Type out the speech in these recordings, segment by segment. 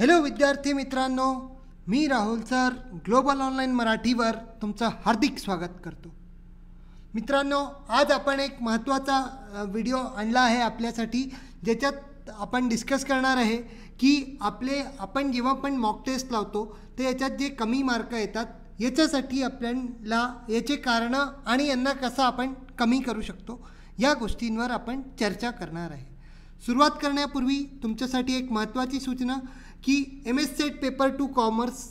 hello विद्यार्थी मित्रांनो मी राहुल सर ग्लोबल ऑनलाईन मराठीवर तुमचं हार्दिक स्वागत करतो मित्रांनो आज आपण एक महत्त्वाचा व्हिडिओ आणला आहे आपल्यासाठी ज्याच्यात आपण डिस्कस करणार आहे की आपले आपण जेव्हा पण मॉक टेस्ट लावतो तर याच्यात जे कमी मार्क येतात याच्यासाठी आपल्याला याचे कारणं आणि यांना कसं आपण कमी करू शकतो या गोष्टींवर आपण चर्चा करणार आहे सुरुवात करण्यापूर्वी तुमच्यासाठी एक महत्त्वाची सूचना की M S set paper two commerce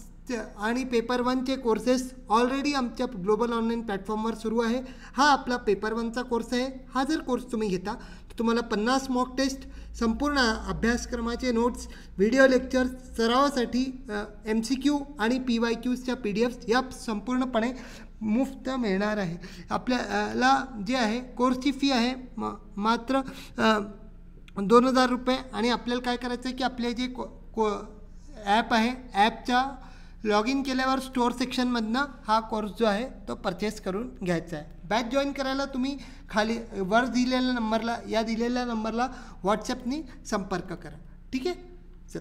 आणि पेपर वनचे कोर्सेस ऑलरेडी आमच्या ग्लोबल ऑनलाईन प्लॅटफॉर्मवर सुरू आहे हा आपला पेपर वनचा कोर्स आहे हा जर कोर्स तुम्ही घेता तर तुम्हाला पन्नास मॉक टेस्ट संपूर्ण अभ्यासक्रमाचे नोट्स व्हिडिओ लेक्चर्स सरावासाठी एम सी क्यू आणि पी वाय क्यूजच्या पी डी एफ या संपूर्णपणे मुफ्त मिळणार आहे आपल्याला जे आहे कोर्सची फी आहे म मात्र दोन हजार रुपये आणि आपल्याला काय करायचं आहे की आपले जे को को ॲप आहे ॲपच्या लॉग इन केल्यावर स्टोअर सेक्शनमधनं हा कोर्स जो आहे तो परचेस करून घ्यायचा आहे बॅच जॉईन करायला तुम्ही खाली वर दिलेल्या नंबरला या दिलेल्या नंबरला व्हॉट्सअपनी संपर्क करा ठीक आहे चल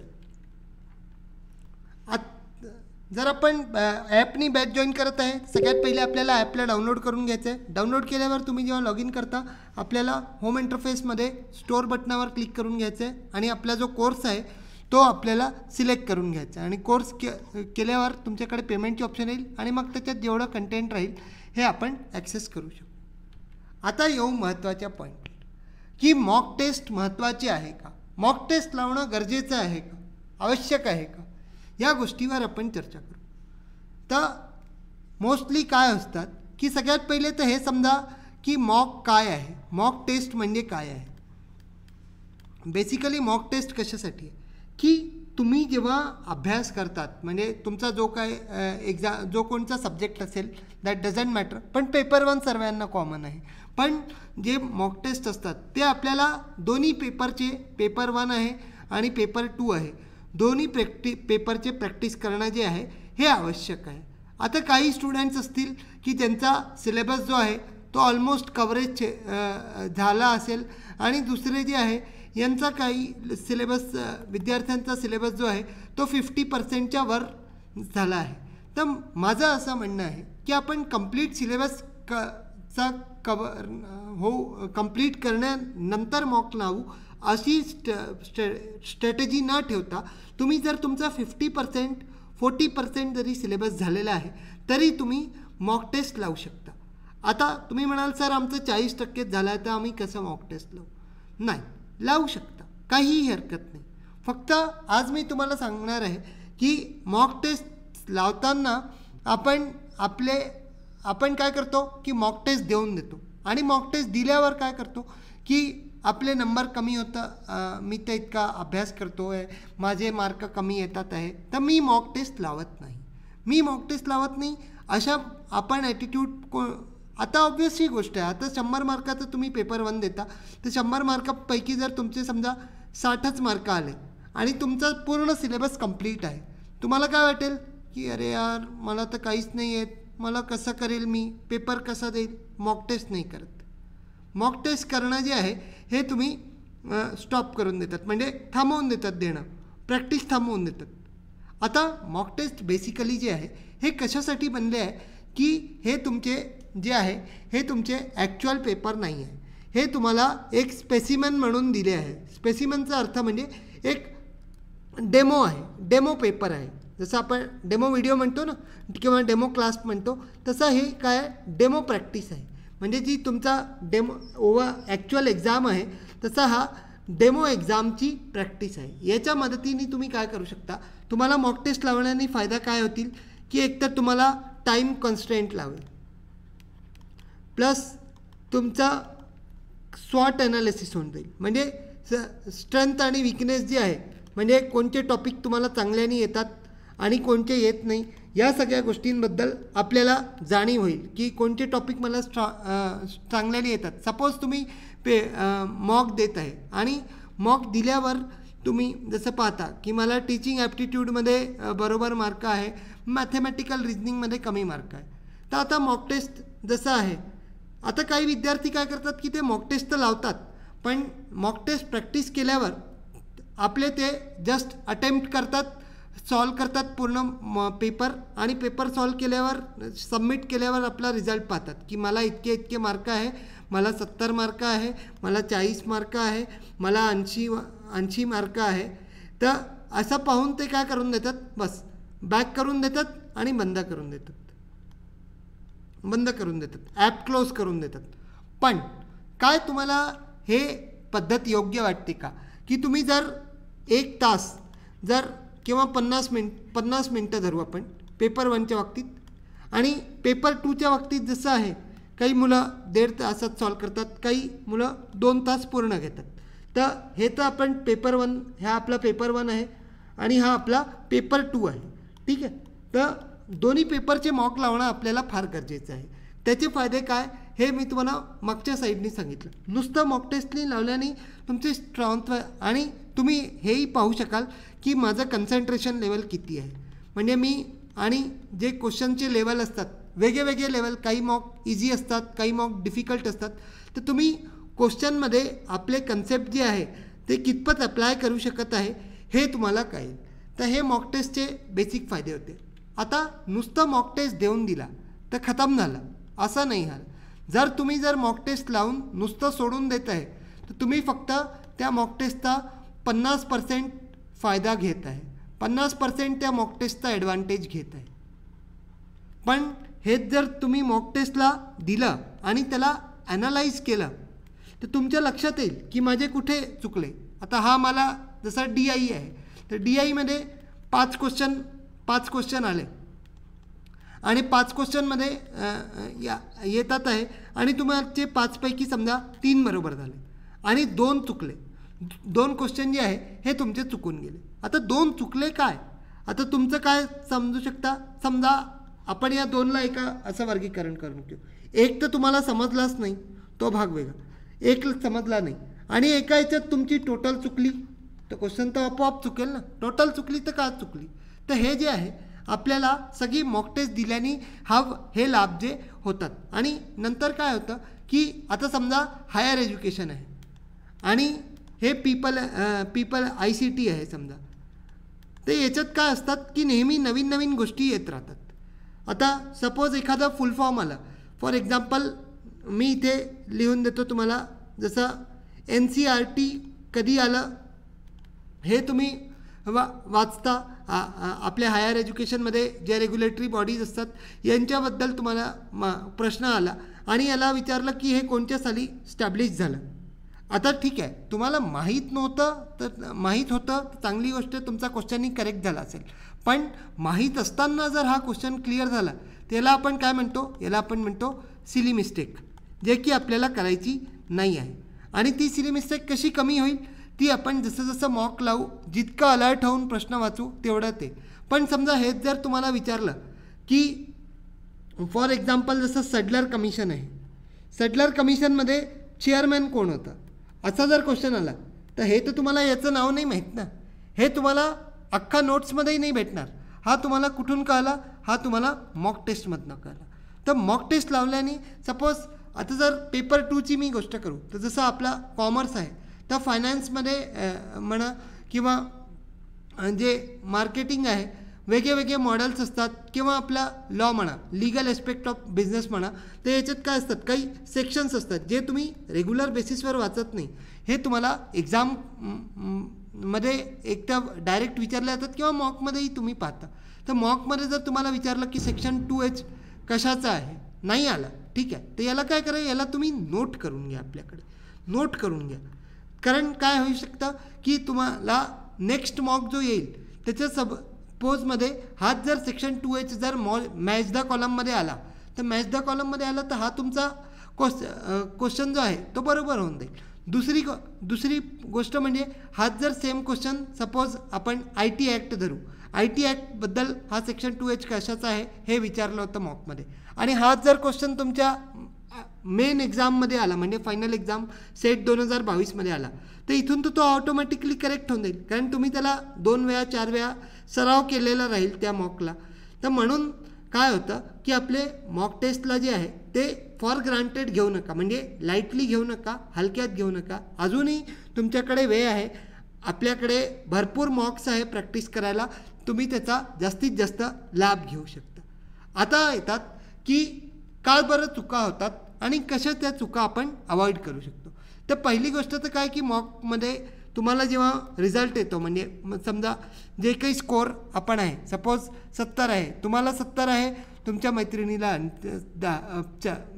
आ जर आपण ॲपनी बॅच जॉईन करत आहे सगळ्यात पहिले आपल्याला ॲपला डाउनलोड करून घ्यायचं आहे डाउनलोड केल्यावर तुम्ही जेव्हा लॉग इन करता आपल्याला होम इंटरफेसमध्ये स्टोअर बटनावर क्लिक करून घ्यायचं आहे आणि आपला जो कोर्स आहे तो आपल्याला सिलेक्ट करून घ्यायचा आणि कोर्स के केल्यावर तुमच्याकडे पेमेंटची ऑप्शन येईल आणि मग त्याच्यात जेवढं कंटेंट राहील हे आपण ॲक्सेस करू शकतो आता येऊ महत्त्वाच्या पॉईंट की मॉक टेस्ट महत्त्वाची आहे का मॉक टेस्ट लावणं गरजेचं आहे का आवश्यक आहे का या गोष्टीवर आपण चर्चा करू तर मोस्टली काय असतात की सगळ्यात पहिले तर हे समजा की मॉक काय आहे मॉक टेस्ट म्हणजे काय आहे बेसिकली मॉक टेस्ट कशासाठी आहे की तुम्ही जेव्हा अभ्यास करतात म्हणजे तुमचा जो काय एक्झा जो कोणता सब्जेक्ट असेल दॅट डझंट मॅटर पण पेपर वन सर्वांना कॉमन आहे पण जे मॉक टेस्ट असतात ते आपल्याला दोन्ही पेपरचे पेपर वन आहे आणि पेपर टू आहे दोन्ही प्रॅक्टि पेपरचे प्रॅक्टिस करणं जे आहे हे आवश्यक आहे आता काही स्टुडंट्स असतील की त्यांचा सिलेबस जो आहे तो ऑलमोस्ट कवरेज झाला असेल आणि दुसरे जे आहे यांचा काही सिलेबस विद्यार्थ्यांचा सिलेबस जो आहे तो फिफ्टी पर्सेंटच्या वर झाला आहे तर माझं असं म्हणणं आहे की आपण कम्प्लीट सिलेबस क चा कवर हो कंप्लीट करण्यानंतर मॉक लावू अशी स्ट स्टे स्ट्रॅटेजी न ठेवता तुम्ही जर तुमचा फिफ्टी पर्सेंट फोर्टी पर्सेंट जरी सिलेबस झालेला आहे तरी तुम्ही मॉक टेस्ट लावू शकता आता तुम्ही म्हणाल सर आमचं चाळीस टक्केच झालं आहे तर आम्ही कसं मॉक टेस्ट लावू नाही लावू शकता काहीही हरकत नाही फक्त आज मी तुम्हाला सांगणार आहे की मॉक टेस्ट लावताना आपण आपले आपण काय करतो की मॉक टेस्ट देऊन देतो आणि मॉक टेस्ट दिल्यावर काय करतो की आपले नंबर कमी होतं मी तर इतका अभ्यास करतो आहे माझे मार्क कमी येतात आहे तर मी मॉक टेस्ट लावत नाही मी मॉक टेस्ट लावत नाही अशा आपण ॲटिट्यूड को आता ऑब्वियस ही गोष्ट आहे आता शंभर मार्काचं तुम्ही पेपर वन देता तर शंभर मार्कापैकी जर तुमचे समजा साठच मार्क आले आणि तुमचा पूर्ण सिलेबस कंप्लीट आहे तुम्हाला काय वाटेल की अरे यार मला तर काहीच नाही आहेत मला कसं करेल मी पेपर कसा देईल मॉक टेस्ट नाही करत मॉक टेस्ट करणं जे आहे हे तुम्ही स्टॉप करून देतात म्हणजे थांबवून देतात देणं प्रॅक्टिस थांबवून देतात आता मॉक टेस्ट बेसिकली जे आहे हे कशासाठी बनले आहे की हे तुमचे जे आहे हे तुमचे ॲक्च्युअल पेपर नाही आहे हे तुम्हाला एक स्पेसिमन म्हणून दिले आहे स्पेसिमनचा अर्थ म्हणजे एक डेमो आहे डेमो पेपर आहे जसं आपण डेमो व्हिडिओ म्हणतो ना किंवा डेमो क्लास म्हणतो तसं हे काय डेमो प्रॅक्टिस आहे म्हणजे जी तुमचा डेमो ओवा ॲक्च्युअल एक्झाम आहे तसा हा डेमो एक्झामची प्रॅक्टिस आहे याच्या मदतीने तुम्ही काय करू शकता तुम्हाला मॉक टेस्ट लावण्याने फायदा काय होतील की एकतर तुम्हाला टाईम कॉन्स्टंट लावेल प्लस तुमचा स्वॉट ॲनालिसिस होऊन जाईल म्हणजे स स्ट्रेंथ आणि विकनेस जी आहे म्हणजे कोणते टॉपिक तुम्हाला चांगल्याने येतात आणि कोणते येत नाही या सगळ्या गोष्टींबद्दल आपल्याला जाणीव होईल की कोणते टॉपिक मला स्ट्रॉ चांगल्याने येतात सपोज तुम्ही पे मॉक देत आहे आणि मॉक दिल्यावर तुम्ही जसं पाहता की मला टीचिंग ॲप्टिट्यूडमध्ये बरोबर मार्क आहे मॅथमॅटिकल रिजनिंगमध्ये कमी मार्क आहे तर आता मॉक टेस्ट जसं आहे आता काही विद्यार्थी काय करतात की ते मॉक टेस्ट तर लावतात पण मॉक टेस्ट प्रॅक्टिस केल्यावर आपले ते जस्ट अटेम्प्ट करतात सॉल्व करतात पूर्ण म पेपर आणि पेपर सॉल्व केल्यावर सबमिट केल्यावर आपला रिझल्ट पाहतात की मला इतके इतके मार्क आहे मला सत्तर मार्क आहे मला चाळीस मार्क आहे मला ऐंशी ऐंशी मार्क आहे तर असं पाहून ते काय करून देतात बस बॅक करून देतात आणि बंद करून देतात बंद करून देतात ॲप क्लोज करून देतात पण काय तुम्हाला हे पद्धत योग्य वाटते का की तुम्ही जर एक तास जर किंवा पन्नास मिनट पन्नास मिनटं धरू आपण पेपर वनच्या बाबतीत आणि पेपर टूच्या बाबतीत जसं आहे काही मुलं दीड तासात सॉल्व करतात काही मुलं दोन तास पूर्ण घेतात तर हे तर आपण पेपर वन ह्या आपला पेपर वन आहे आणि हा आपला पेपर टू आहे ठीक आहे तर दोन्ही पेपरचे मॉक लावणं आपल्याला फार गरजेचं आहे त्याचे फायदे काय हे मी तुम्हाला मागच्या साईडनी सांगितलं नुसतं मॉक टेस्टनी लावल्याने तुमचे स्ट्रॉन्थ आणि तुम्ही हेही पाहू शकाल की माझं कन्सन्ट्रेशन लेवल किती आहे म्हणजे मी आणि जे क्वेश्चनचे लेवल असतात वेगळे वेगळे लेवल काही मॉक इझी असतात काही मॉक डिफिकल्ट असतात तर तुम्ही क्वेश्चनमध्ये आपले कन्सेप्ट जे आहे ते कितपत अप्लाय करू शकत आहे हे तुम्हाला कळेल तर हे मॉक टेस्टचे बेसिक फायदे होते आता नुसतं मॉक टेस्ट देऊन दिला तर खतम झालं असं नाही हाल जर तुम्ही जर मॉक टेस्ट लावून नुसतं सोडून देत आहे तर तुम्ही फक्त त्या मॉक टेस्टचा पन्नास पर्सेंट फायदा घेत आहे पन्नास पर्सेंट त्या मॉक टेस्टचा ॲडव्हान्टेज घेत आहे पण हेच जर तुम्ही मॉक टेस्टला दिलं आणि त्याला ॲनालाइज केलं तर तुमच्या लक्षात येईल की माझे कुठे चुकले आता हा मला जसा डी आय आहे तर डी आयमध्ये पाच क्वेश्चन पाच क्वेश्चन आले आणि पाच क्वेश्चनमध्ये या येतात आहे आणि तुमचे पाचपैकी समजा तीन बरोबर झाले आणि दोन चुकले दोन क्वेश्चन जे आहे हे तुमचे चुकून गेले आता दोन चुकले काय आता तुमचं काय समजू शकता समजा आपण या दोनला एका असं वर्गीकरण करून घेऊ एक तर तुम्हाला समजलाच नाही तो भाग वेगळा एक समजला नाही आणि एका याच्यात तुमची टोटल चुकली तर क्वेश्चन तर आपोआप चुकेल ना टोटल चुकली तर का चुकली तर हे जे आहे आपल्याला सगळी मॉकटेस्ट दिल्याने हा हे लाभ जे होतात आणि नंतर काय होतं की आता समजा हायर एज्युकेशन आहे आणि हे people people I C T आहे समजा ते याच्यात काय असतात की नेहमी नवीन नवीन गोष्टी येत राहतात आता सपोज एखादा फुल फॉर्म आला फॉर एक्झाम्पल मी इथे लिहून देतो तुम्हाला जसं एन सी आर टी कधी आलं हे तुम्ही वा वाचता आपल्या हायर एज्युकेशनमध्ये जे रेग्युलेटरी बॉडीज असतात यांच्याबद्दल तुम्हाला मा प्रश्न आला आणि याला विचारलं की हे कोणत्या साली स्टॅब्लिश झालं आता ठीक आहे तुम्हाला माहीत नव्हतं तर माहीत होतं तर चांगली गोष्ट तुमचा क्वेश्चनिंग करेक्ट झाला असेल पण माहीत असताना जर हा क्वेश्चन क्लिअर झाला याला आपण काय म्हणतो याला आपण म्हणतो सिली मिस्टेक जे की आपल्याला करायची नाही आहे आणि ती सिली मिस्टेक कशी कमी होईल ती आपण जसं जसं मॉक लावू जितकं अलर्ट होऊन प्रश्न वाचू तेवढं ते पण समजा हेच जर तुम्हाला विचारलं की फॉर एक्झाम्पल जसं सडलर कमिशन आहे सडलर कमिशनमध्ये चेअरमॅन कोण होतं असा जर क्वेश्चन आला तर हे तर तुम्हाला याचं नाव नाही माहीत ना हे तुम्हाला अख्खा नोट्समध्येही नाही भेटणार हा तुम्हाला कुठून कळला हा तुम्हाला मॉक टेस्टमधनं कळला तर मॉक टेस्ट लावल्याने सपोज आता जर पेपर टूची मी गोष्ट करू तर जसं आपला कॉमर्स आहे तर फायनान्समध्ये म्हणा किंवा जे मार्केटिंग आहे वेगळे वेगळे मॉडेल्स असतात किंवा आपला लॉ म्हणा लिगल एस्पेक्ट ऑफ बिझनेस म्हणा तर याच्यात काय असतात काही सेक्शन्स असतात जे तुम्ही रेग्युलर बेसिसवर वाचत नाही हे तुम्हाला एक्झाम मध्ये तर डायरेक्ट विचारले जातात किंवा मॉकमध्येही तुम्ही पाहता तर मॉकमध्ये जर तुम्हाला विचारलं की सेक्शन टू एच कशाचा आहे नाही आला ठीक आहे तर याला काय करा याला तुम्ही नोट करून घ्या आपल्याकडे नोट करून घ्या कारण काय होऊ शकतं की तुम्हाला नेक्स्ट मॉक जो येईल त्याच्या सब पोजमध्ये हात जर सेक्शन टू एच जर मॉल मॅच द कॉलममध्ये आला तर मॅच द कॉलममध्ये आला तर हा तुमचा क्वेश्च क्वेश्चन जो आहे तो बरोबर होऊन जाईल दुसरी दुसरी गोष्ट म्हणजे हाच जर सेम क्वेश्चन सपोज आपण आय टी ॲक्ट धरू आय टी ॲक्टबद्दल हा सेक्शन टू एच कशाचा आहे हे विचारलं होतं मॉकमध्ये आणि हाच जर क्वेश्चन तुमच्या मेन एक्झाममध्ये आला म्हणजे फायनल एक्झाम सेट दोन हजार बावीसमध्ये आला तर इथून तर तो ऑटोमॅटिकली करेक्ट होऊन जाईल कारण तुम्ही त्याला दोन वेळा चार वेळा सराव केलेला राहील त्या मॉकला तर म्हणून काय होतं की आपले मॉक टेस्टला जे आहे ते फॉर ग्रांटेड घेऊ नका म्हणजे लाईटली घेऊ नका हलक्यात घेऊ नका अजूनही तुमच्याकडे वेळ आहे आपल्याकडे भरपूर मॉक्स आहे प्रॅक्टिस करायला तुम्ही त्याचा जास्तीत जास्त लाभ घेऊ शकता आता येतात की काळ बरं चुका होतात आणि कशा त्या चुका आपण अवॉइड करू शकतो तर पहिली गोष्ट तर काय की मॉकमध्ये तुम्हाला जेव्हा रिझल्ट येतो म्हणजे समजा जे काही स्कोअर आपण आहे सपोज सत्तर आहे तुम्हाला सत्तर आहे तुमच्या मैत्रिणीला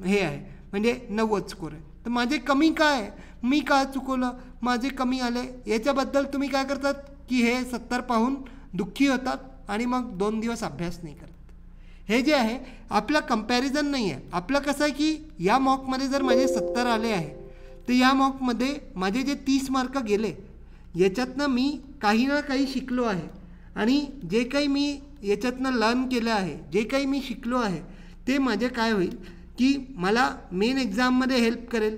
हे आहे म्हणजे नव्वद स्कोर आहे तर माझे कमी काय मी का चुकवलं माझे कमी आले याच्याबद्दल तुम्ही काय करतात की हे सत्तर पाहून दुःखी होतात आणि मग दोन दिवस अभ्यास नाही करत हे जे आहे आपलं कम्पॅरिझन नाही आहे आपलं कसं आहे की या मॉकमध्ये जर माझे सत्तर आले आहे तर या मॉकमध्ये माझे जे तीस मार्क गेले याच्यातनं मी काही ना काही शिकलो आहे आणि जे काही मी याच्यातनं लर्न केलं आहे जे काही मी शिकलो आहे ते माझे काय होईल की मला मेन एक्झाममध्ये हेल्प करेल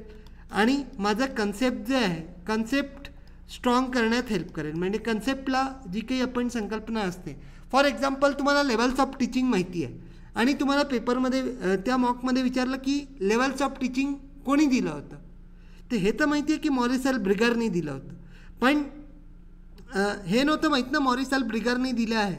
आणि माझं कन्सेप्ट जे आहे कन्सेप्ट स्ट्रॉंग करण्यात हेल्प करेल म्हणजे कन्सेप्टला जी काही आपण संकल्पना असते फॉर एक्झाम्पल तुम्हाला लेवल्स ऑफ टीचिंग माहिती आहे आणि तुम्हाला पेपरमध्ये त्या मॉकमध्ये विचारलं की लेवल्स ऑफ टीचिंग कोणी दिलं होतं ते हे तर माहिती आहे की मॉरिसल ब्रिगरने ब्रिगरनी दिलं होतं पण हे नव्हतं माहीत ना मॉरिसल ब्रिगरने दिलं आहे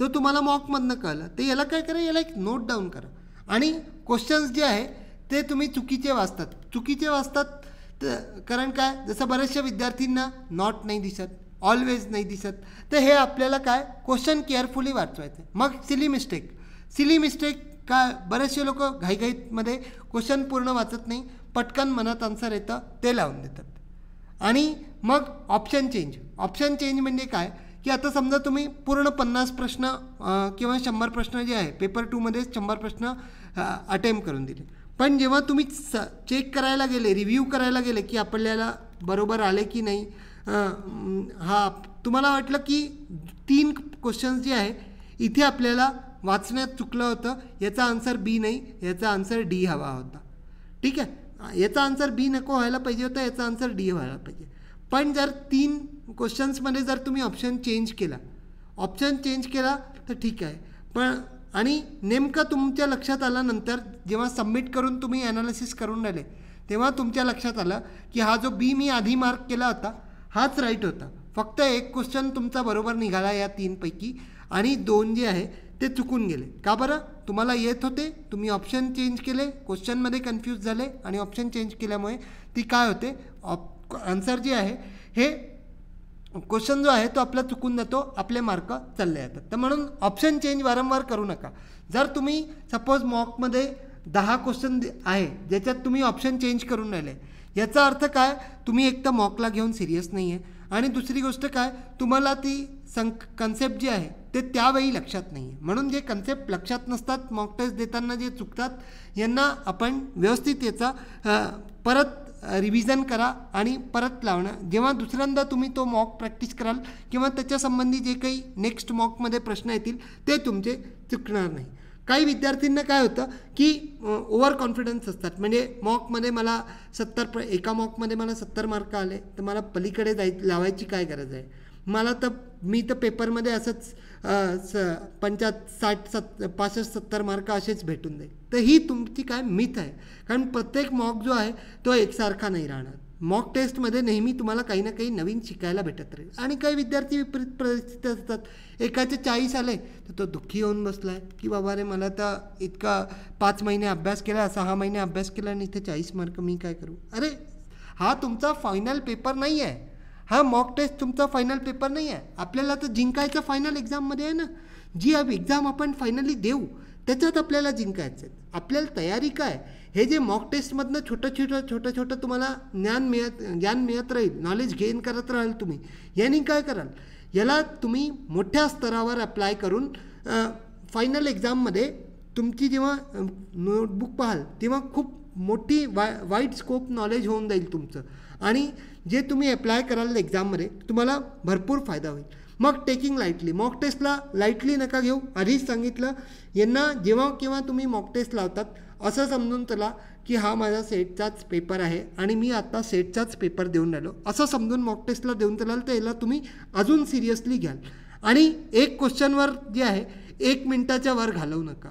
तो तुम्हाला मॉकमधनं कळलं तर याला काय करा याला एक नोट डाऊन करा आणि क्वेश्चन्स जे आहे ते तुम्ही चुकीचे वाचतात चुकीचे वाचतात तर कारण काय जसं बऱ्याचशा विद्यार्थ्यांना नॉट नाही दिसत ऑलवेज नाही दिसत तर हे आपल्याला काय क्वेश्चन केअरफुली वाचवायचं मग सिली मिस्टेक सिली मिस्टेक का बरेचसे लोक घाईघाईमध्ये क्वेश्चन पूर्ण वाचत नाही पटकन मनात आन्सर येतं ते लावून देतात आणि मग ऑप्शन चेंज ऑप्शन चेंज म्हणजे काय की आता समजा तुम्ही पूर्ण पन्नास प्रश्न किंवा शंभर प्रश्न जे आहे पेपर टूमध्येच शंभर प्रश्न अटेम्प्ट करून दिले पण जेव्हा तुम्ही स चेक करायला गेले रिव्ह्यू करायला गेले की आपल्याला बरोबर आले की नाही हा तुम्हाला वाटलं की तीन क्वेश्चन्स जे आहे इथे आपल्याला वाचण्यात चुकलं होतं याचा आन्सर बी नाही याचा आन्सर डी हवा होता ठीक आहे याचा आन्सर बी नको व्हायला पाहिजे होता याचा आन्सर डी व्हायला पाहिजे पण जर तीन क्वेश्चन्समध्ये जर तुम्ही ऑप्शन चेंज केला ऑप्शन चेंज केला तर ठीक आहे पण आणि नेमकं तुमच्या लक्षात आल्यानंतर जेव्हा सबमिट करून तुम्ही ॲनालिसिस करून राहिले तेव्हा तुमच्या लक्षात आलं की हा जो बी मी आधी मार्क केला होता हाच राईट होता फक्त एक क्वेश्चन तुमचा बरोबर निघाला या तीनपैकी आणि दोन जे आहे ते चुकून गेले का बरं तुम्हाला येत होते तुम्ही ऑप्शन चेंज केले क्वेश्चनमध्ये कन्फ्यूज झाले आणि ऑप्शन चेंज केल्यामुळे ती काय होते ऑप आन्सर जे आहे हे क्वेश्चन जो आहे तो आपला चुकून जातो आपले मार्क चालले जातात तर म्हणून ऑप्शन चेंज वारंवार करू नका जर तुम्ही सपोज मॉकमध्ये दहा क्वेश्चन आहे ज्याच्यात तुम्ही ऑप्शन चेंज करून राहिले याचा अर्थ काय तुम्ही एक तर मॉकला घेऊन सिरियस नाही आहे आणि दुसरी गोष्ट काय तुम्हाला ती संक कन्सेप्ट जी आहे ते त्यावेळी लक्षात नाही आहे म्हणून जे कन्सेप्ट लक्षात नसतात मॉक टेस्ट देताना जे चुकतात यांना आपण व्यवस्थित याचा परत रिव्हिजन करा आणि परत लावणं जेव्हा दुसऱ्यांदा तुम्ही तो मॉक प्रॅक्टिस कराल किंवा त्याच्यासंबंधी जे काही नेक्स्ट मॉकमध्ये प्रश्न येतील ते तुमचे चुकणार नाही काही विद्यार्थ्यांना काय होतं की ओव्हर कॉन्फिडन्स असतात म्हणजे मॉकमध्ये मला सत्तर प एका मॉकमध्ये मला सत्तर मार्क आले तर मला पलीकडे जाय लावायची काय गरज आहे मला तर मी तर पेपरमध्ये असंच स पंचात साठ सत् पासष्ट सत्तर मार्क असेच भेटून जाईल तर ही तुमची काय मिथ आहे कारण प्रत्येक मॉक जो आहे तो एकसारखा नाही राहणार मॉक टेस्टमध्ये नेहमी तुम्हाला काही ना काही नवीन शिकायला भेटत राहील आणि काही विद्यार्थी विपरीत परिस्थिती असतात एकाचे चाळीस आले तर तो दुःखी होऊन बसला आहे की बाबा रे मला तर इतका पाच महिने अभ्यास केला सहा महिने अभ्यास केला आणि इथे चाळीस मार्क मी काय करू अरे हा तुमचा फायनल पेपर नाही आहे हा मॉक टेस्ट तुमचा फायनल पेपर नाही आहे आपल्याला तर जिंकायचं फायनल एक्झाममध्ये आहे ना जी एक्झाम आपण फायनली देऊ त्याच्यात आपल्याला जिंकायचं आहे आपल्याला तयारी काय हे जे मॉक टेस्टमधनं छोटं छोटं छोटं छोटं तुम्हाला ज्ञान मिळत ज्ञान मिळत राहील नॉलेज गेन करत राहाल तुम्ही याने काय कराल याला तुम्ही मोठ्या स्तरावर अप्लाय करून फायनल एक्झाममध्ये तुमची जेव्हा नोटबुक पाहाल तेव्हा खूप मोठी वा वाईट स्कोप नॉलेज होऊन जाईल तुमचं आणि जे तुम्ही अप्लाय कराल एक्झाममध्ये तुम्हाला भरपूर फायदा होईल मग टेकिंग लाईटली मॉक टेस्टला लाईटली नका घेऊ आधीच सांगितलं यांना जेव्हा केव्हा तुम्ही मॉक टेस्ट लावतात असं समजून चला की हा माझा सेटचाच पेपर आहे आणि मी आता सेटचाच पेपर देऊन आलो असं समजून मॉक टेस्टला देऊन चलाल तर याला तुम्ही अजून सिरियसली घ्याल आणि एक क्वेश्चनवर जे आहे एक मिनटाच्या वर घालवू नका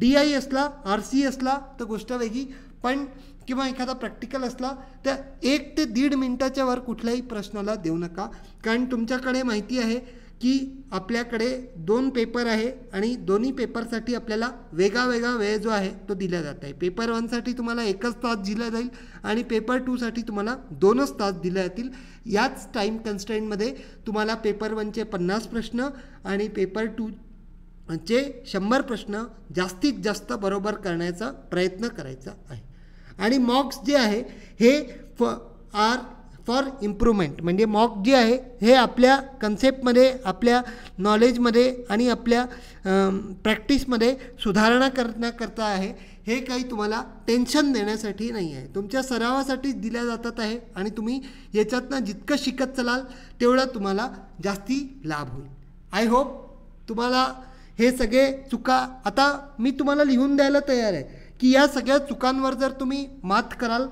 डी आय असला आर सी असला तर गोष्ट वेगळी पण किंवा एखादा प्रॅक्टिकल असला तर एक ते दीड वर कुठल्याही प्रश्नाला देऊ नका कारण तुमच्याकडे माहिती आहे की आपल्याकडे दोन पेपर आहे आणि दोन्ही पेपरसाठी आपल्याला वेगळा वेगळा वेळ जो आहे तो दिला जात आहे पेपर वनसाठी तुम्हाला एकच तास दिला जाईल आणि पेपर टूसाठी तुम्हाला दोनच तास दिले जातील याच टाईम कन्स्टंटमध्ये तुम्हाला पेपर वनचे पन्नास प्रश्न आणि पेपर टू चे शंभर प्रश्न जास्तीत जास्त बरोबर करण्याचा प्रयत्न करायचा आहे आणि मॉक्स जे आहे हे फ आर फॉर इम्प्रूव्हमेंट म्हणजे मॉक जे आहे हे आपल्या कन्सेप्टमध्ये आपल्या नॉलेजमध्ये आणि आपल्या प्रॅक्टिसमध्ये सुधारणा करण्याकरता आहे हे काही तुम्हाला टेन्शन देण्यासाठी नाही आहे तुमच्या सरावासाठीच दिल्या जातात आहे आणि तुम्ही याच्यातनं जितकं शिकत चलाल तेवढा तुम्हाला जास्ती लाभ होईल आय होप तुम्हाला हे सगळे चुका आता मी तुम्हाला लिहून द्यायला तयार आहे की या सगळ्या चुकांवर जर तुम्ही मात कराल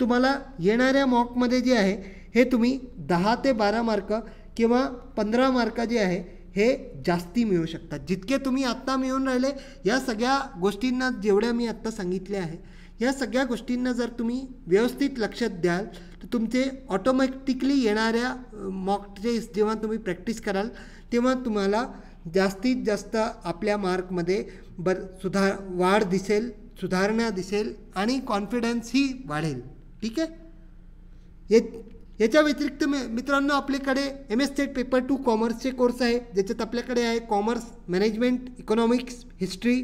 तुम्हाला येणाऱ्या मॉकमध्ये जे आहे हे तुम्ही दहा ते बारा मार्क किंवा पंधरा मार्क जे आहे हे जास्ती मिळू शकतात जितके तुम्ही आत्ता मिळून राहिले या सगळ्या गोष्टींना जेवढ्या मी आत्ता सांगितल्या आहे या सगळ्या गोष्टींना जर तुम्ही व्यवस्थित लक्षात द्याल तर तुमचे ऑटोमॅटिकली येणाऱ्या मॉकचे जेव्हा तुम्ही प्रॅक्टिस कराल तेव्हा तुम्हाला जास्तीत जास्त आपल्या मार्कमध्ये बर सुधार वाढ दिसेल सुधारणा दिसेल आणि कॉन्फिडन्सही वाढेल ठीक आहे याच्या व्यतिरिक्त मी मित्रांनो आपल्याकडे M S set paper two कॉमर्सचे कोर्स आहे ज्याच्यात आपल्याकडे आहे commerce management economics history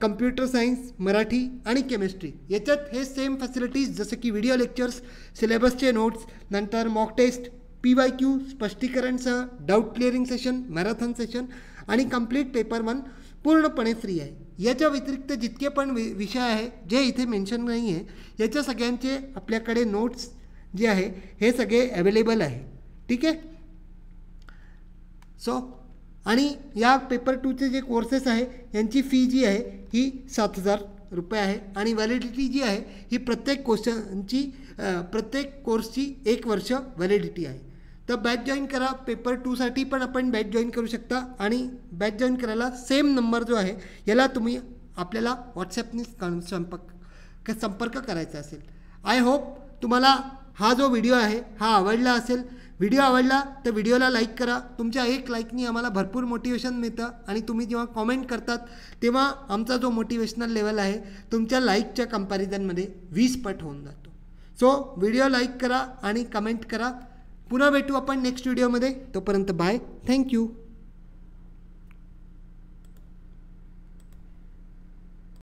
computer science Marathi आणि केमिस्ट्री याच्यात हे सेम फॅसिलिटीज जसं की व्हिडिओ लेक्चर्स सिलेबसचे नोट्स नंतर mock test P Y Q स्पष्टीकरणसह doubt clearing session marathon session आणि कम्प्लीट पेपर वन पूर्णपणे फ्री आहे याच्या व्यतिरिक्त जितके पण वि विषय आहे जे इथे मेन्शन नाही आहे याच्या सगळ्यांचे आपल्याकडे नोट्स जे आहे हे सगळे अवेलेबल आहे ठीक आहे सो आणि या पेपर टूचे जे कोर्सेस आहे यांची फी जी आहे ही सात हजार रुपये आहे आणि व्हॅलिडिटी जी आहे ही प्रत्येक क्वेश्चनची प्रत्येक कोर्सची एक वर्ष व्हॅलिडिटी आहे तर बॅच जॉईन करा पेपर टूसाठी पण आपण बॅच जॉईन करू शकता आणि बॅच जॉईन करायला सेम नंबर जो आहे याला तुम्ही आपल्याला व्हॉट्सॲपने संपर्क संपर्क करायचा असेल आय होप तुम्हाला हा जो व्हिडिओ आहे हा आवडला असेल व्हिडिओ आवडला तर व्हिडिओला लाईक करा तुमच्या एक लाईकनी आम्हाला भरपूर मोटिवेशन मिळतं आणि तुम्ही जेव्हा कॉमेंट करतात तेव्हा आमचा जो मोटिवेशनल लेवल आहे तुमच्या लाईकच्या कंपॅरिझनमध्ये वीस पट होऊन जातो सो व्हिडिओ लाईक करा आणि कमेंट करा पुन्हा भेटू आपण नेक्स्ट व्हिडिओमध्ये तोपर्यंत बाय थँक्यू